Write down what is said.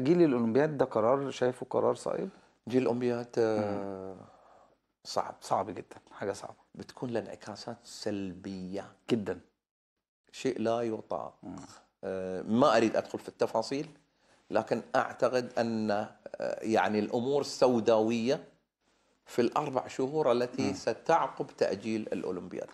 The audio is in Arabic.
جيل الاولمبياد ده قرار شايفه قرار صائب جيل الاولمبياد آه، صعب صعب جدا حاجه صعبه بتكون له انعكاسات سلبيه جدا شيء لا يطاق آه، ما اريد ادخل في التفاصيل لكن اعتقد ان آه، يعني الامور سوداويه في الاربع شهور التي ستعقب تاجيل الاولمبياد